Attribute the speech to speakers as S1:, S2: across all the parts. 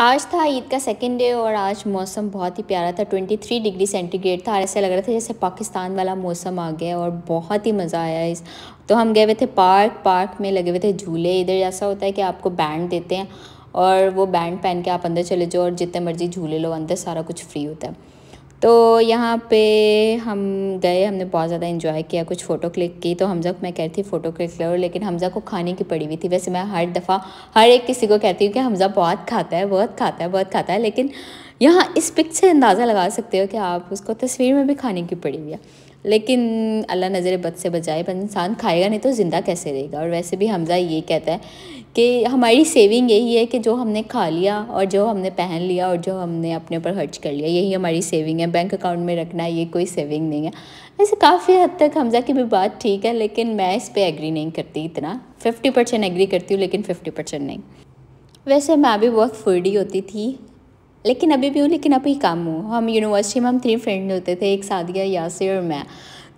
S1: आज था ईद का सेकेंड डे और आज मौसम बहुत ही प्यारा था 23 डिग्री सेंटीग्रेड था ऐसा लग रहा था जैसे पाकिस्तान वाला मौसम आ गया और बहुत ही मज़ा आया इस तो हम गए हुए थे पार्क पार्क में लगे हुए थे झूले इधर ऐसा होता है कि आपको बैंड देते हैं और वो बैंड पहन के आप अंदर चले जाओ और जितने मर्जी झूले लो अंदर सारा कुछ फ्री होता है तो यहाँ पे हम गए हमने बहुत ज़्यादा इन्जॉय किया कुछ फ़ोटो क्लिक की तो हमज़ा को मैं कहती थी फ़ोटो क्लिक करो लेकिन हमज़ा को खाने की पड़ी हुई थी वैसे मैं हर दफ़ा हर एक किसी को कहती हूँ कि हमज़ा बहुत खाता है बहुत खाता है बहुत खाता है लेकिन यहाँ इस पिक से अंदाज़ा लगा सकते हो कि आप उसको तस्वीर में भी खाने की पड़ी हुई है लेकिन अल्लाह नज़र बद से बचाए पर इंसान खाएगा नहीं तो ज़िंदा कैसे रहेगा और वैसे भी हमजा ये कहता है कि हमारी सेविंग यही है कि जो हमने खा लिया और जो हमने पहन लिया और जो हमने अपने ऊपर खर्च कर लिया यही हमारी सेविंग है बैंक अकाउंट में रखना ये कोई सेविंग नहीं है वैसे काफ़ी हद तक हमजा की भी बात ठीक है लेकिन मैं इस पर एग्री नहीं करती इतना फिफ्टी परसेंट एग्री करती हूँ लेकिन फिफ्टी परसेंट नहीं वैसे मैं भी बहुत फूडी होती थी लेकिन अभी भी हूँ लेकिन अभी कम हूँ हम यूनिवर्सिटी में हम थ्री फ्रेंड होते थे एक सादिया यासिर और मैं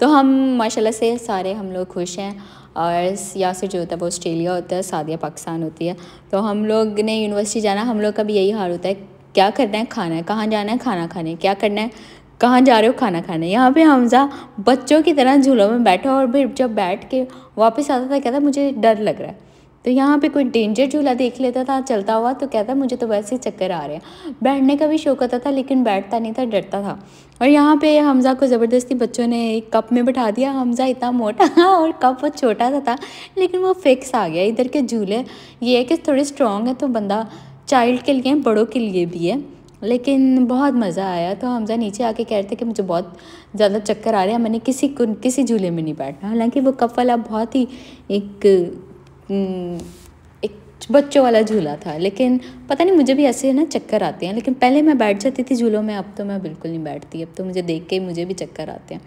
S1: तो हम माशाल्लाह से सारे हम लोग खुश हैं और यासिर जो होता है वो ऑस्ट्रेलिया होता है सादिया पाकिस्तान होती है तो हम लोग ने यूनिवर्सिटी जाना हम लोग का भी यही हाल होता है क्या करना है खाना है कहाँ जाना है खाना खाने क्या करना है कहाँ जा रहे हो खाना खाने यहाँ पे हमजा बच्चों की तरह झूलों में बैठा और फिर जब बैठ के वापस आता था कहता मुझे डर लग रहा है तो यहाँ पे कोई डेंजर झूला देख लेता था चलता हुआ तो कहता मुझे तो वैसे ही चक्कर आ रहे हैं बैठने का भी शौक होता था लेकिन बैठता नहीं था डरता था और यहाँ पे हमज़ा को ज़बरदस्ती बच्चों ने एक कप में बैठा दिया हमज़ा इतना मोटा और कप वो छोटा सा था लेकिन वो फिक्स आ गया इधर के झूले ये है कि थोड़े स्ट्रॉन्ग है तो बंदा चाइल्ड के लिए बड़ों के लिए भी है लेकिन बहुत मज़ा आया तो हमज़ा नीचे आके कह रहे थे कि मुझे बहुत ज़्यादा चक्कर आ रहे हैं मैंने किसी किसी झूले में नहीं बैठना हालांकि वो कप वाला बहुत ही एक हम्म, एक बच्चों वाला झूला था लेकिन पता नहीं मुझे भी ऐसे ना चक्कर आते हैं लेकिन पहले मैं बैठ जाती थी झूलों में अब तो मैं बिल्कुल नहीं बैठती अब तो मुझे देख के मुझे भी चक्कर आते हैं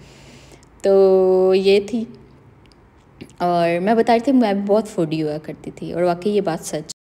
S1: तो ये थी और मैं बता रही थी मैं बहुत फूडी हुआ करती थी और वाकई ये बात सच